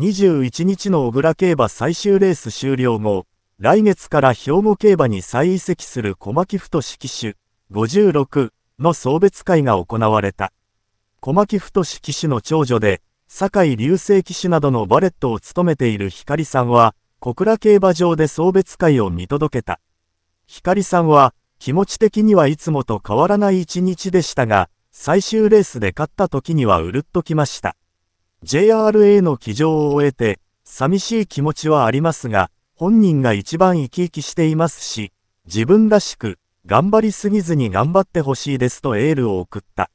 21日の小倉競馬最終レース終了後、来月から兵庫競馬に再移籍する小牧太騎手56の送別会が行われた。小牧太騎手の長女で、酒井流星騎手などのバレットを務めている光さんは、小倉競馬場で送別会を見届けた。光さんは、気持ち的にはいつもと変わらない一日でしたが、最終レースで勝った時にはうるっときました。JRA の騎乗を終えて、寂しい気持ちはありますが、本人が一番生き生きしていますし、自分らしく、頑張りすぎずに頑張ってほしいですとエールを送った。